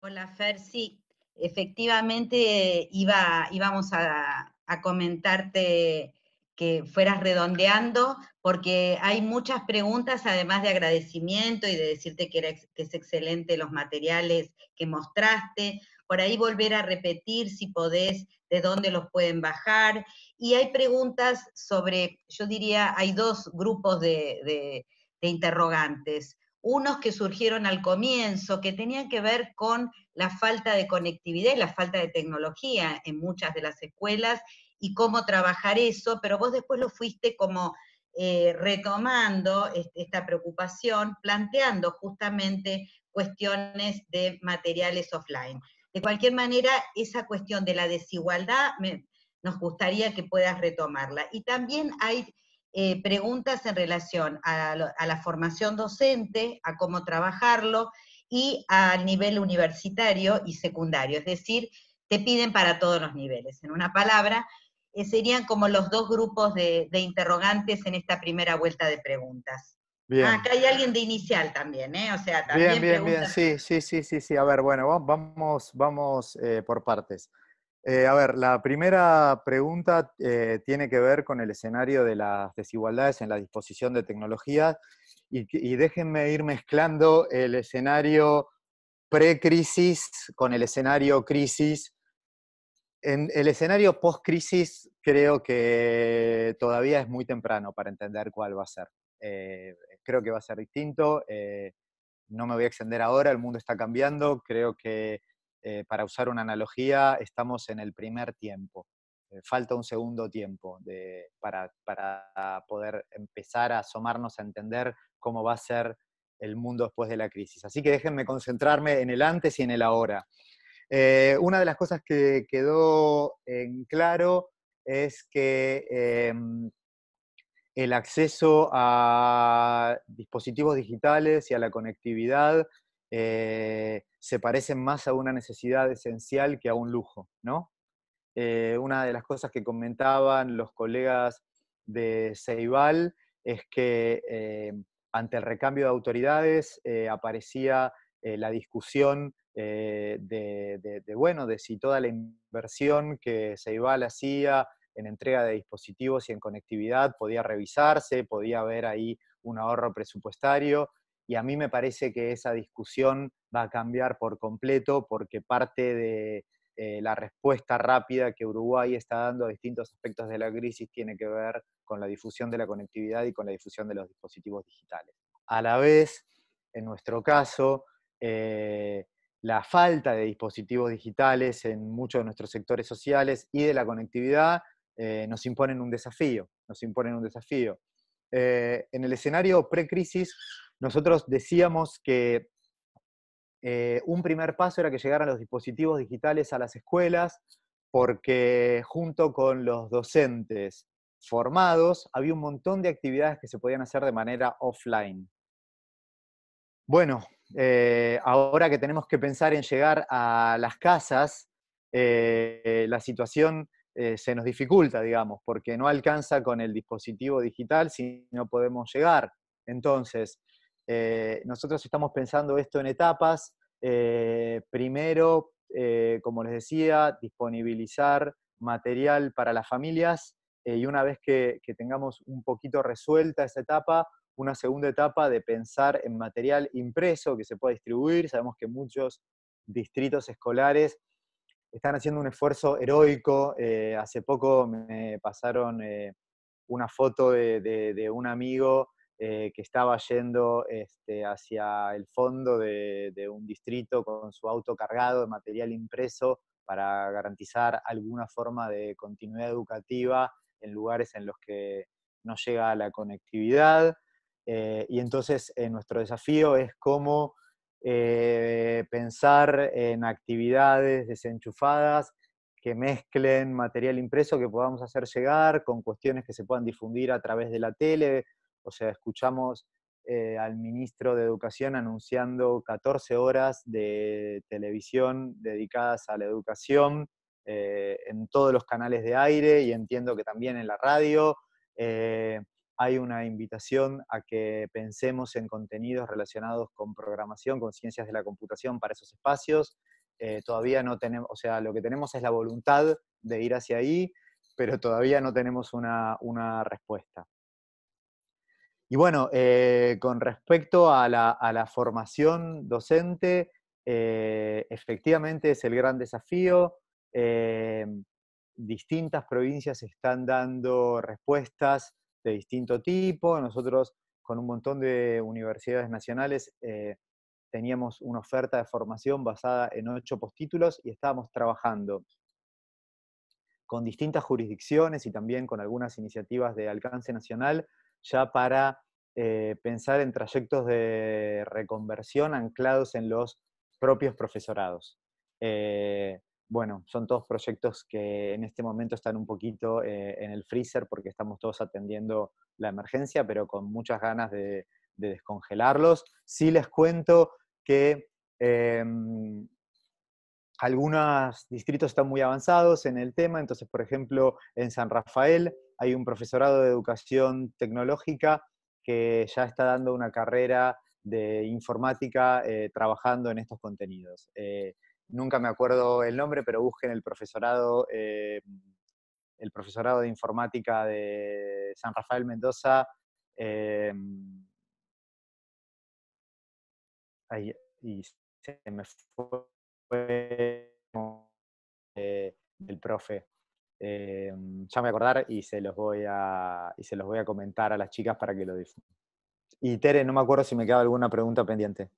Hola, Fer. Sí, efectivamente iba, íbamos a, a comentarte que fueras redondeando, porque hay muchas preguntas, además de agradecimiento y de decirte que, es excelente los materiales que mostraste, por ahí volver a repetir si podés de dónde los pueden bajar. Y hay preguntas sobre, yo diría, hay dos grupos de, de interrogantes. Unos que surgieron al comienzo, que tenían que ver con la falta de conectividad y la falta de tecnología en muchas de las escuelas y cómo trabajar eso, pero vos después lo fuiste como eh, retomando esta preocupación, planteando justamente cuestiones de materiales offline. De cualquier manera, esa cuestión de la desigualdad nos gustaría que puedas retomarla. Y también hay eh, preguntas en relación a la formación docente, a cómo trabajarlo y al nivel universitario y secundario. Es decir, te piden para todos los niveles. En una palabra, eh, serían como los dos grupos de, interrogantes en esta primera vuelta de preguntas. Ah, acá hay alguien de inicial también, ¿eh? O sea, Bien, bien, bien, sí, sí, sí, sí, sí. A ver, bueno, vamos, vamos eh, por partes. Eh, a ver, la primera pregunta tiene que ver con el escenario de las desigualdades en la disposición de tecnología, y, déjenme ir mezclando el escenario precrisis con el escenario crisis en el escenario post-crisis creo que todavía es muy temprano para entender cuál va a ser. Eh, creo que va a ser distinto. Eh, no me voy a extender ahora, el mundo está cambiando. Creo que, eh, para usar una analogía, estamos en el primer tiempo. falta un segundo tiempo para poder empezar a asomarnos a entender cómo va a ser el mundo después de la crisis. Así que déjenme concentrarme en el antes y en el ahora. Eh, una de las cosas que quedó en claro es que em, el acceso a dispositivos digitales y a la conectividad eh, se parecen más a una necesidad esencial que a un lujo, eh, una de las cosas que comentaban los colegas de Ceibal es que ante el recambio de autoridades aparecía la discusión eh, de, bueno, de si toda la inversión que Seibal hacía en entrega de dispositivos y en conectividad podía revisarse, podía haber ahí un ahorro presupuestario. Y a mí me parece que esa discusión va a cambiar por completo porque parte de eh, la respuesta rápida que Uruguay está dando a distintos aspectos de la crisis tiene que ver con la difusión de la conectividad y con la difusión de los dispositivos digitales. A la vez, en nuestro caso, eh, la falta de dispositivos digitales en muchos de nuestros sectores sociales y de la conectividad eh, nos imponen un desafío, nos imponen un desafío. Eh, en el escenario precrisis nosotros decíamos que eh, un primer paso era que llegaran los dispositivos digitales a las escuelas, porque junto con los docentes formados había un montón de actividades que se podían hacer de manera offline. Bueno, eh, ahora que tenemos que pensar en llegar a las casas, eh, la situación eh, se nos dificulta, digamos, porque no alcanza con el dispositivo digital si no podemos llegar. Entonces, nosotros estamos pensando esto en etapas. primero, como les decía, disponibilizar material para las familias y una vez que tengamos un poquito resuelta esa etapa, una segunda etapa de pensar en material impreso que se pueda distribuir. Sabemos que muchos distritos escolares están haciendo un esfuerzo heroico. Eh, hace poco me pasaron eh, una foto de, un amigo eh, que estaba yendo este, hacia el fondo de, un distrito con su auto cargado de material impreso para garantizar alguna forma de continuidad educativa en lugares en los que no llega la conectividad. Eh, y entonces eh, nuestro desafío es cómo eh, pensar en actividades desenchufadas que mezclen material impreso que podamos hacer llegar con cuestiones que se puedan difundir a través de la tele. O sea, escuchamos al ministro de Educación anunciando 14 horas de televisión dedicadas a la educación en todos los canales de aire y entiendo que también en la radio hay una invitación a que pensemos en contenidos relacionados con programación, con ciencias de la computación para esos espacios. Eh, todavía no tenemos, o sea, lo que tenemos es la voluntad de ir hacia ahí, pero todavía no tenemos una, respuesta. Y bueno, eh, con respecto a la, formación docente, eh, efectivamente es el gran desafío distintas provincias están dando respuestas de distinto tipo. Nosotros con un montón de universidades nacionales eh, teníamos una oferta de formación basada en ocho postítulos y estábamos trabajando con distintas jurisdicciones y también con algunas iniciativas de alcance nacional ya para eh, pensar en trayectos de reconversión anclados en los propios profesorados. Eh, bueno, son todos proyectos que en este momento están un poquito eh, en el freezer porque estamos todos atendiendo la emergencia, pero con muchas ganas de, descongelarlos. Sí les cuento que em, algunos distritos están muy avanzados en el tema, entonces, por ejemplo, en San Rafael hay un profesorado de educación tecnológica que ya está dando una carrera de informática eh, trabajando en estos contenidos. Eh, nunca me acuerdo el nombre, pero busquen el profesorado, eh, el profesorado de informática de San Rafael Mendoza. Eh, ahí, y se me fue eh, el profe. ya me voy a acordar y se los voy a y se los voy a comentar a las chicas para que lo difundan. Y Tere, no me acuerdo si me queda alguna pregunta pendiente.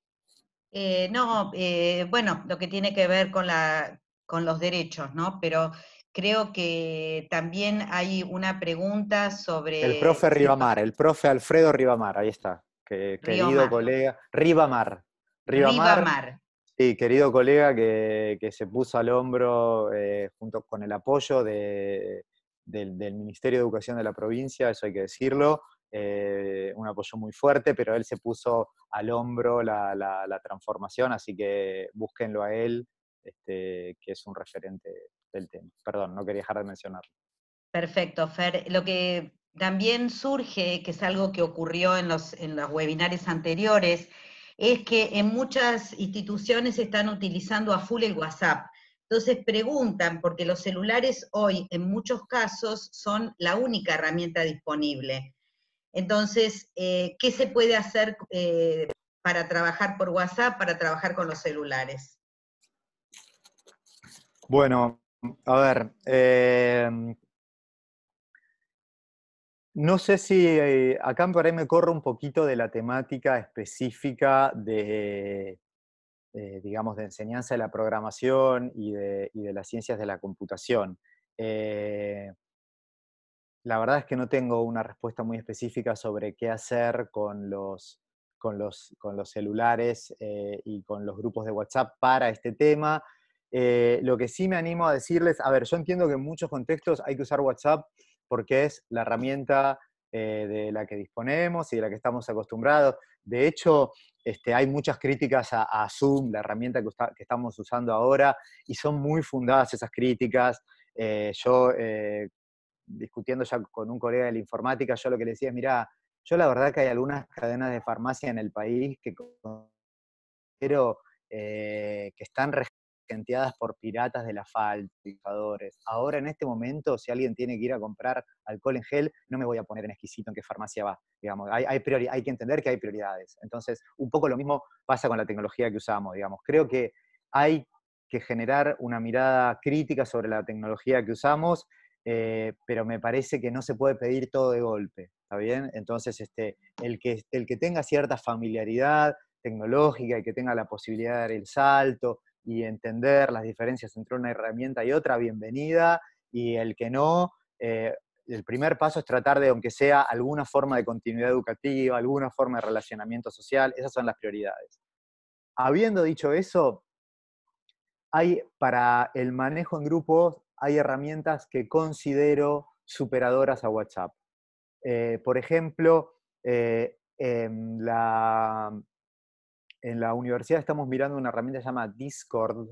Eh, no, eh, bueno, lo que tiene que ver con, la, con los derechos, ¿no? Pero creo que también hay una pregunta sobre... El profe Ribamar, el profe Alfredo Ribamar, ahí está, querido colega. Ribamar. Ribamar. Sí, querido colega que, se puso al hombro eh, junto con el apoyo de, del, Ministerio de Educación de la provincia, eso hay que decirlo, eh, un apoyo muy fuerte, pero él se puso al hombro la, transformación, así que búsquenlo a él, este, que es un referente del tema. Perdón, no quería dejar de mencionarlo. Perfecto, Fer. Lo que también surge, que es algo que ocurrió en los, webinares anteriores, es que en muchas instituciones están utilizando a full el WhatsApp. Entonces preguntan, porque los celulares hoy en muchos casos son la única herramienta disponible. Entonces, eh, ¿qué se puede hacer eh, para trabajar por WhatsApp, para trabajar con los celulares? Bueno, a ver, eh, no sé si acá por ahí me corro un poquito de la temática específica de, digamos, de enseñanza de la programación y de, las ciencias de la computación. Eh, la verdad es que no tengo una respuesta muy específica sobre qué hacer con los, con los, con los celulares eh, y con los grupos de WhatsApp para este tema. Eh, lo que sí me animo a decirles, a ver, yo entiendo que en muchos contextos hay que usar WhatsApp porque es la herramienta eh, de la que disponemos y de la que estamos acostumbrados. De hecho, este, hay muchas críticas a, Zoom, la herramienta que, estamos usando ahora, y son muy fundadas esas críticas. yo discutiendo ya con un colega de la informática, yo lo que le decía es, mira, yo la verdad que hay algunas cadenas de farmacia en el país que pero, eh, que están regenteadas por piratas de la falsificadores. Ahora en este momento, si alguien tiene que ir a comprar alcohol en gel, no me voy a poner en exquisito en qué farmacia va. Digamos, hay, hay que entender que hay prioridades. Entonces, un poco lo mismo pasa con la tecnología que usamos, digamos. Creo que hay que generar una mirada crítica sobre la tecnología que usamos eh, pero me parece que no se puede pedir todo de golpe, ¿está bien? Entonces, este, el, que, el que tenga cierta familiaridad tecnológica y que tenga la posibilidad de dar el salto y entender las diferencias entre una herramienta y otra, bienvenida, y el que no, eh, el primer paso es tratar de, aunque sea, alguna forma de continuidad educativa, alguna forma de relacionamiento social, esas son las prioridades. Habiendo dicho eso, hay para el manejo en grupos hay herramientas que considero superadoras a WhatsApp. Eh, por ejemplo, eh, en, la, en, la, universidad estamos mirando una herramienta llamada Discord,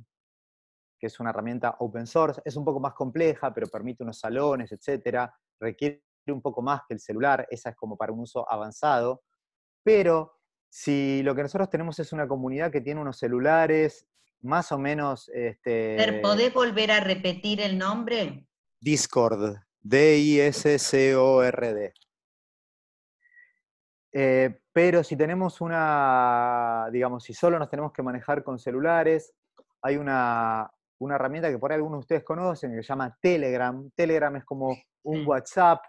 que es una herramienta open source. Es un poco más compleja, pero permite unos salones, etcétera, Requiere un poco más que el celular. Esa es como para un uso avanzado. Pero si lo que nosotros tenemos es una comunidad que tiene unos celulares más o menos... Este, ¿Podés volver a repetir el nombre? Discord, D-I-S-C-O-R-D. Eh, pero si tenemos una, digamos, si solo nos tenemos que manejar con celulares, hay una, herramienta que por ahí algunos de ustedes conocen que se llama Telegram. Telegram es como un WhatsApp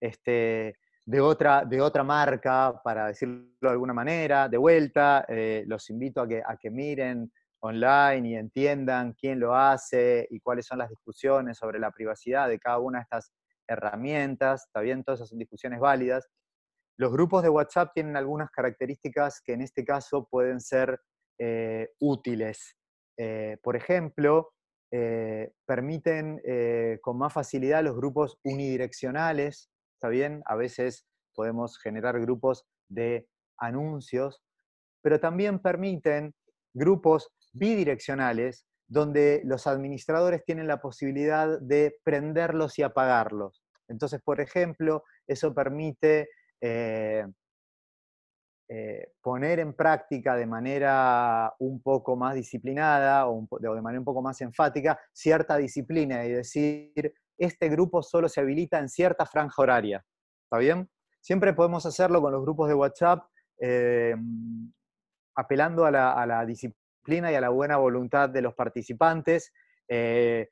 este, de, otra, de otra marca, para decirlo de alguna manera. De vuelta, eh, los invito a a que miren online y entiendan quién lo hace y cuáles son las discusiones sobre la privacidad de cada una de estas herramientas, está bien, todas esas son discusiones válidas. Los grupos de WhatsApp tienen algunas características que en este caso pueden ser eh, útiles. Eh, por ejemplo, eh, permiten con más facilidad los grupos unidireccionales, está bien, a veces podemos generar grupos de anuncios, pero también permiten grupos bidireccionales donde los administradores tienen la posibilidad de prenderlos y apagarlos. Entonces, por ejemplo, eso permite eh, eh, poner en práctica de manera un poco más disciplinada o, de manera un poco más enfática cierta disciplina y decir, este grupo solo se habilita en cierta franja horaria. ¿Está bien? Siempre podemos hacerlo con los grupos de WhatsApp eh, apelando a la disciplina y a la buena voluntad de los participantes. Eh,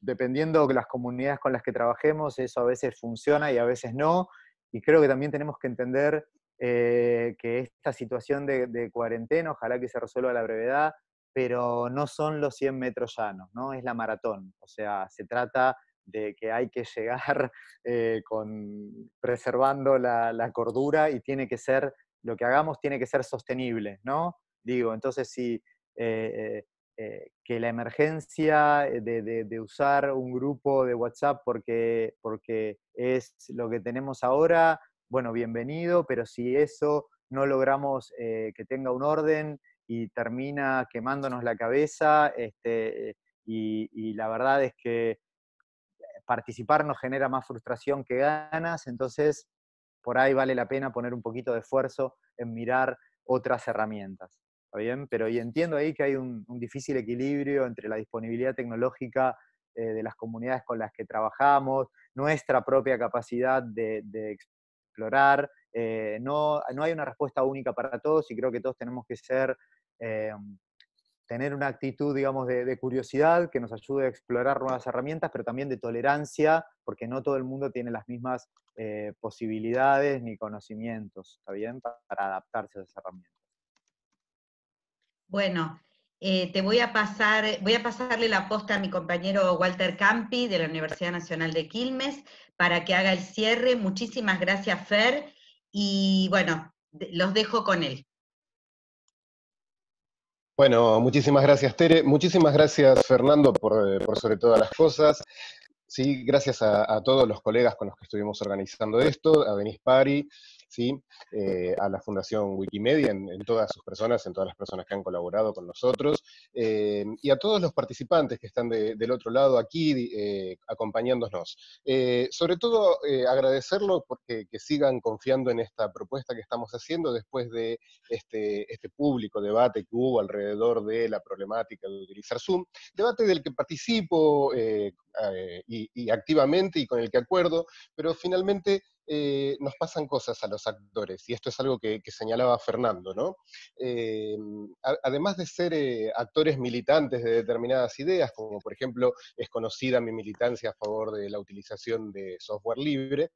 dependiendo de las comunidades con las que trabajemos, eso a veces funciona y a veces no. Y creo que también tenemos que entender eh, que esta situación de, cuarentena, ojalá que se resuelva a la brevedad, pero no son los 100 metros llanos, ¿no? es la maratón. O sea, se trata de que hay que llegar [LAUGHS] eh, con, preservando la, la, cordura y tiene que ser, lo que hagamos tiene que ser sostenible, ¿no? Digo, entonces si eh, eh, eh, que la emergencia de, usar un grupo de WhatsApp porque, es lo que tenemos ahora, bueno, bienvenido, pero si eso no logramos que tenga un orden y termina quemándonos la cabeza, este, y, y la verdad es que participar nos genera más frustración que ganas, entonces por ahí vale la pena poner un poquito de esfuerzo en mirar otras herramientas bien? Pero entiendo ahí que hay un, difícil equilibrio entre la disponibilidad tecnológica eh, de las comunidades con las que trabajamos, nuestra propia capacidad de, explorar. Eh, no, no, hay una respuesta única para todos y creo que todos tenemos que ser, eh, tener una actitud, digamos, de, curiosidad que nos ayude a explorar nuevas herramientas, pero también de tolerancia, porque no todo el mundo tiene las mismas posibilidades ni conocimientos, ¿está bien? Para adaptarse a esas herramientas. Bueno, eh, te voy a pasar, voy a pasarle la posta a mi compañero Walter Campi de la Universidad Nacional de Quilmes para que haga el cierre. Muchísimas gracias, Fer, y bueno, los dejo con él. Bueno, muchísimas gracias, Tere. Muchísimas gracias, Fernando, eh, por, sobre todas las cosas. Sí, gracias a, a, todos los colegas con los que estuvimos organizando esto, a Denis Pari, eh, a la Fundación Wikimedia, en, todas sus personas, en todas las personas que han colaborado con nosotros, eh, y a todos los participantes que están del otro lado aquí eh, acompañándonos. sobre todo agradecerlo porque que sigan confiando en esta propuesta que estamos haciendo después de este, este público debate que hubo alrededor de la problemática de utilizar Zoom, debate del que participo activamente y con el que acuerdo, pero finalmente eh, nos pasan cosas a los actores, y esto es algo que, señalaba Fernando, ¿no? Eh, además de ser eh, actores militantes de determinadas ideas, como por ejemplo es conocida mi militancia a favor de la utilización de software libre,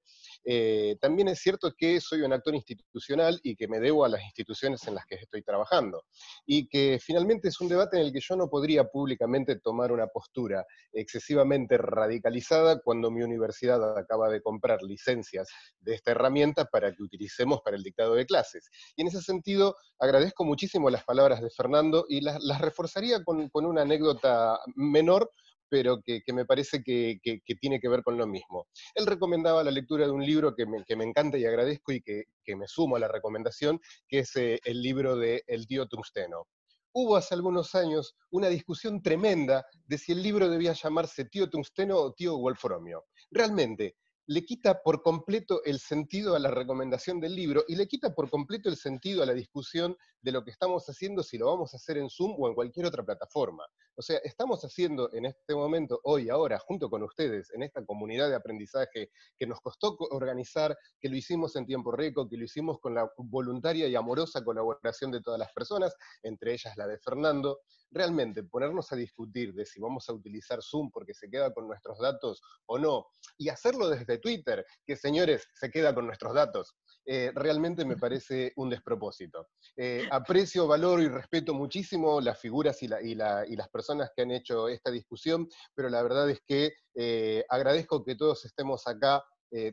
también es cierto que soy un actor institucional y que me debo a las instituciones en las que estoy trabajando, y que finalmente es un debate en el que yo no podría públicamente tomar una postura excesivamente radicalizada cuando mi universidad acaba de comprar licencias de esta herramienta para que utilicemos para el dictado de clases. Y en ese sentido, agradezco muchísimo las palabras de Fernando y las, reforzaría con, una anécdota menor, pero que, me parece que, tiene que ver con lo mismo. Él recomendaba la lectura de un libro que me, encanta y agradezco y que, me sumo a la recomendación, que es eh, el libro de El tío Tungsteno hubo hace algunos años una discusión tremenda de si el libro debía llamarse Tío Tungsteno o Tío Wolfromio. Realmente, le quita por completo el sentido a la recomendación del libro y le quita por completo el sentido a la discusión de lo que estamos haciendo si lo vamos a hacer en Zoom o en cualquier otra plataforma. O sea, estamos haciendo en este momento, hoy, ahora, junto con ustedes, en esta comunidad de aprendizaje que nos costó organizar, que lo hicimos en tiempo récord, que lo hicimos con la voluntaria y amorosa colaboración de todas las personas, entre ellas la de Fernando, realmente ponernos a discutir de si vamos a utilizar Zoom porque se queda con nuestros datos o no, y hacerlo desde Twitter, que señores, se queda con nuestros datos, eh, realmente me [LAUGHS] parece un despropósito. Eh, aprecio, valoro y respeto muchísimo las figuras y, y, las personas que han hecho esta discusión, pero la verdad es que eh, agradezco que todos estemos acá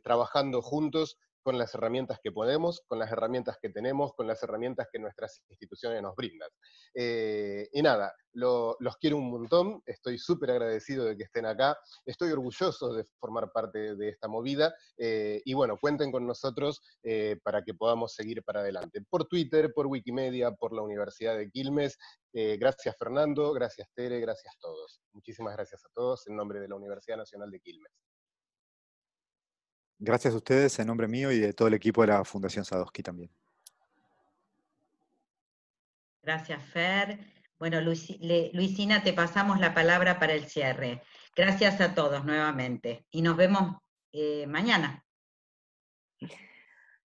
trabajando juntos con las herramientas que podemos, con las herramientas que tenemos, con las herramientas que nuestras instituciones nos brindan. Eh, y nada, los quiero un montón, estoy súper agradecido de que estén acá, estoy orgulloso de formar parte de esta movida eh, y bueno, cuenten con nosotros eh, para que podamos seguir para adelante. Por Twitter, por Wikimedia, por la Universidad de Quilmes. gracias Fernando, gracias Tere, gracias a todos. Muchísimas gracias a todos en nombre de la Universidad Nacional de Quilmes. Gracias a ustedes en nombre mío y de todo el equipo de la Fundación Sadosky también. Gracias, Fer. Bueno, Luisina, te pasamos la palabra para el cierre. Gracias a todos nuevamente y nos vemos eh, mañana.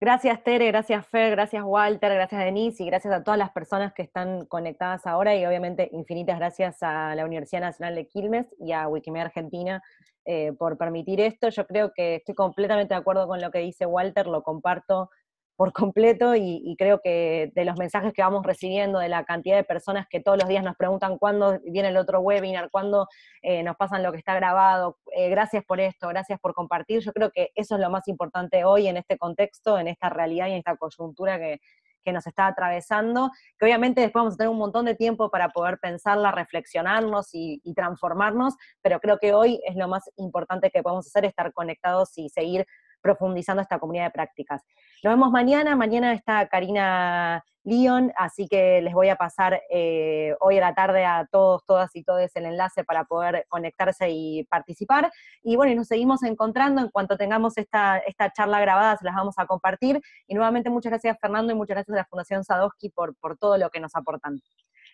Gracias Tere, gracias Fer, gracias Walter, gracias Denise y gracias a todas las personas que están conectadas ahora y obviamente infinitas gracias a la Universidad Nacional de Quilmes y a Wikimedia Argentina eh, por permitir esto. Yo creo que estoy completamente de acuerdo con lo que dice Walter, lo comparto por [LAUGHS] completo y, creo que de los mensajes que vamos recibiendo, de la cantidad de personas que todos los días nos preguntan cuándo viene el otro webinar, cuándo eh, nos pasan lo que está grabado, eh, gracias por esto, gracias por compartir, yo creo que eso es lo más importante hoy en este contexto, en esta realidad y en esta coyuntura que, que nos está atravesando, que obviamente después vamos a tener un montón de tiempo para poder pensarla, reflexionarnos y, y transformarnos, pero creo que hoy es lo más importante que podemos hacer, estar conectados y seguir profundizando esta comunidad de prácticas. Nos vemos mañana, mañana está Karina León, así que les voy a pasar eh, hoy a la tarde a todos, todas y todos el enlace para poder conectarse y participar. Y bueno, y nos seguimos encontrando, en cuanto tengamos esta, esta charla grabada se las vamos a compartir. Y nuevamente muchas gracias Fernando y muchas gracias a la Fundación Sadowski por, por todo lo que nos aportan.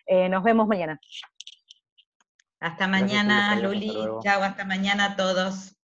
Eh, nos vemos mañana. Hasta mañana, Luli. Chao, hasta mañana a todos.